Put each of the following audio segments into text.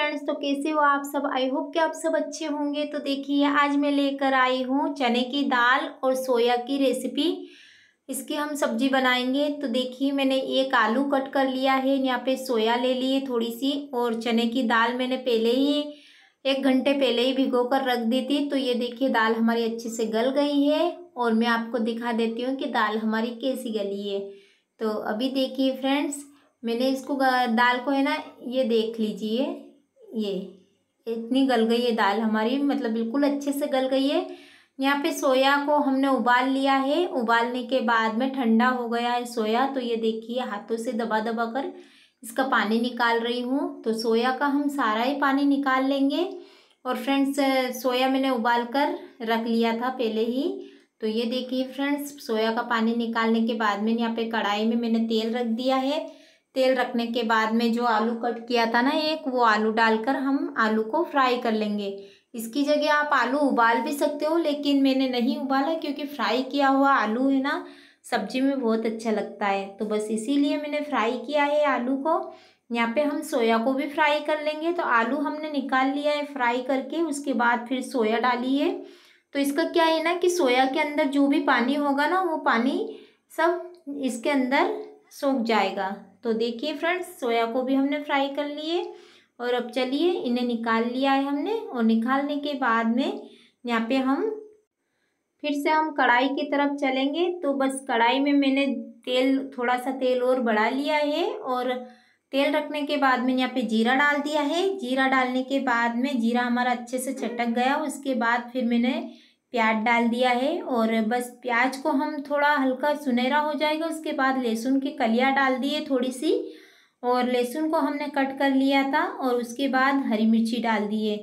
friends तो कैसे हो आप सब आई होप कि आप सब अच्छे होंगे तो देखिए आज मैं लेकर आई हूँ चने की दाल और सोया की रेसिपी इसकी हम सब्जी बनाएंगे तो देखिए मैंने एक आलू कट कर लिया है यहाँ पे सोया ले ली है थोड़ी सी और चने की दाल मैंने पहले ही एक घंटे पहले ही भिगो कर रख दी थी तो ये देखिए दाल हमारी अच्छे से गल गई है और मैं आपको दिखा देती हूँ कि दाल हमारी कैसी गली है तो अभी देखिए फ्रेंड्स मैंने इसको दाल को है ना ये देख लीजिए ये इतनी गल गई है दाल हमारी मतलब बिल्कुल अच्छे से गल गई है यहाँ पे सोया को हमने उबाल लिया है उबालने के बाद में ठंडा हो गया है सोया तो ये देखिए हाथों से दबा दबा कर इसका पानी निकाल रही हूँ तो सोया का हम सारा ही पानी निकाल लेंगे और फ्रेंड्स सोया मैंने उबाल कर रख लिया था पहले ही तो ये देखिए फ्रेंड्स सोया का पानी निकालने के बाद में यहाँ पे कढ़ाई में मैंने तेल रख दिया है तेल रखने के बाद में जो आलू कट किया था ना एक वो आलू डालकर हम आलू को फ्राई कर लेंगे इसकी जगह आप आलू उबाल भी सकते हो लेकिन मैंने नहीं उबाला क्योंकि फ्राई किया हुआ आलू है ना सब्जी में बहुत अच्छा लगता है तो बस इसीलिए मैंने फ्राई किया है आलू को यहाँ पे हम सोया को भी फ्राई कर लेंगे तो आलू हमने निकाल लिया है फ्राई करके उसके बाद फिर सोया डाली है तो इसका क्या है ना कि सोया के अंदर जो भी पानी होगा ना वो पानी सब इसके अंदर सोख जाएगा तो देखिए फ्रेंड्स सोया को भी हमने फ्राई कर लिए और अब चलिए इन्हें निकाल लिया है हमने और निकालने के बाद में यहाँ पे हम फिर से हम कढ़ाई की तरफ चलेंगे तो बस कढ़ाई में मैंने तेल थोड़ा सा तेल और बढ़ा लिया है और तेल रखने के बाद मैंने यहाँ पे जीरा डाल दिया है जीरा डालने के बाद में जीरा हमारा अच्छे से चटक गया उसके बाद फिर मैंने प्याज डाल दिया है और बस प्याज को हम थोड़ा हल्का सुनहरा हो जाएगा उसके बाद लहसुन की कलियाँ डाल दिए थोड़ी सी और लहसुन को हमने कट कर लिया था और उसके बाद हरी मिर्ची डाल दिए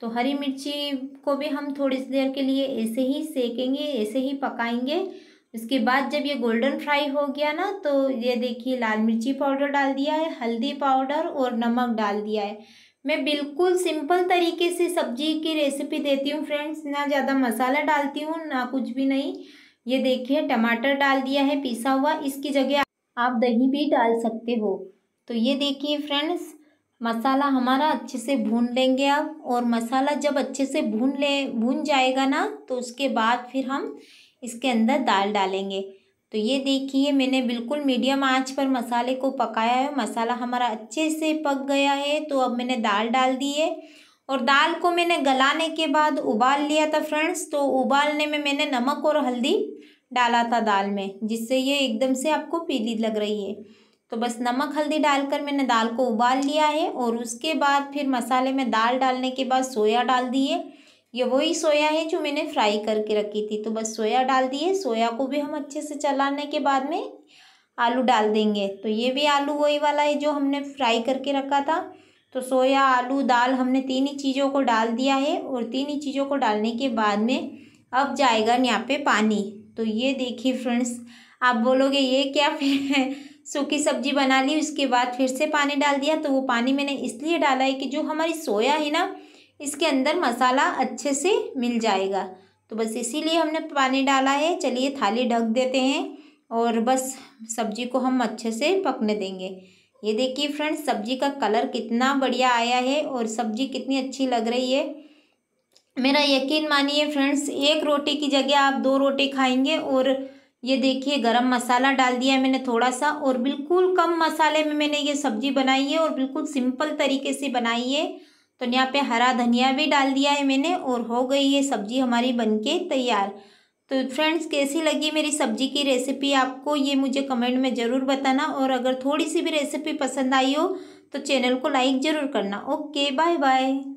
तो हरी मिर्ची को भी हम थोड़ी सी देर के लिए ऐसे ही सेकेंगे ऐसे ही पकाएंगे उसके बाद जब ये गोल्डन फ्राई हो गया ना तो ये देखिए लाल मिर्ची पाउडर डाल दिया है हल्दी पाउडर और नमक डाल दिया है मैं बिल्कुल सिंपल तरीके से सब्जी की रेसिपी देती हूँ फ्रेंड्स ना ज़्यादा मसाला डालती हूँ ना कुछ भी नहीं ये देखिए टमाटर डाल दिया है पिसा हुआ इसकी जगह आप दही भी डाल सकते हो तो ये देखिए फ्रेंड्स मसाला हमारा अच्छे से भून लेंगे अब और मसाला जब अच्छे से भून ले भून जाएगा ना तो उसके बाद फिर हम इसके अंदर दाल डालेंगे तो ये देखिए मैंने बिल्कुल मीडियम आंच पर मसाले को पकाया है मसाला हमारा अच्छे से पक गया है तो अब मैंने दाल डाल दी है और दाल को मैंने गलाने के बाद उबाल लिया था फ्रेंड्स तो उबालने में मैंने नमक और हल्दी डाला था दाल में जिससे ये एकदम से आपको पीली लग रही है तो बस नमक हल्दी डालकर मैंने दाल को उबाल लिया है और उसके बाद फिर मसाले में दाल डालने के बाद सोया डाल दिए ये वही सोया है जो मैंने फ्राई करके रखी थी तो बस सोया डाल दिए सोया को भी हम अच्छे से चलाने के बाद में आलू डाल देंगे तो ये भी आलू वही वाला है जो हमने फ्राई करके रखा था तो सोया आलू दाल हमने तीन ही चीज़ों को डाल दिया है और तीन ही चीज़ों को डालने के बाद में अब जाएगा यहाँ पे पानी तो ये देखिए फ्रेंड्स आप बोलोगे ये क्या फिर सूखी सब्जी बना ली उसके बाद फिर से पानी डाल दिया तो वो पानी मैंने इसलिए डाला है कि जो हमारी सोया है ना इसके अंदर मसाला अच्छे से मिल जाएगा तो बस इसीलिए हमने पानी डाला है चलिए थाली ढक देते हैं और बस सब्जी को हम अच्छे से पकने देंगे ये देखिए फ्रेंड्स सब्जी का कलर कितना बढ़िया आया है और सब्जी कितनी अच्छी लग रही है मेरा यकीन मानिए फ्रेंड्स एक रोटी की जगह आप दो रोटी खाएंगे और ये देखिए गरम मसाला डाल दिया है मैंने थोड़ा सा और बिल्कुल कम मसाले में मैंने ये सब्जी बनाई है और बिल्कुल सिंपल तरीके से बनाई है तो यहाँ पे हरा धनिया भी डाल दिया है मैंने और हो गई है सब्ज़ी हमारी बनके तैयार तो फ्रेंड्स कैसी लगी मेरी सब्ज़ी की रेसिपी आपको ये मुझे कमेंट में ज़रूर बताना और अगर थोड़ी सी भी रेसिपी पसंद आई हो तो चैनल को लाइक ज़रूर करना ओके बाय बाय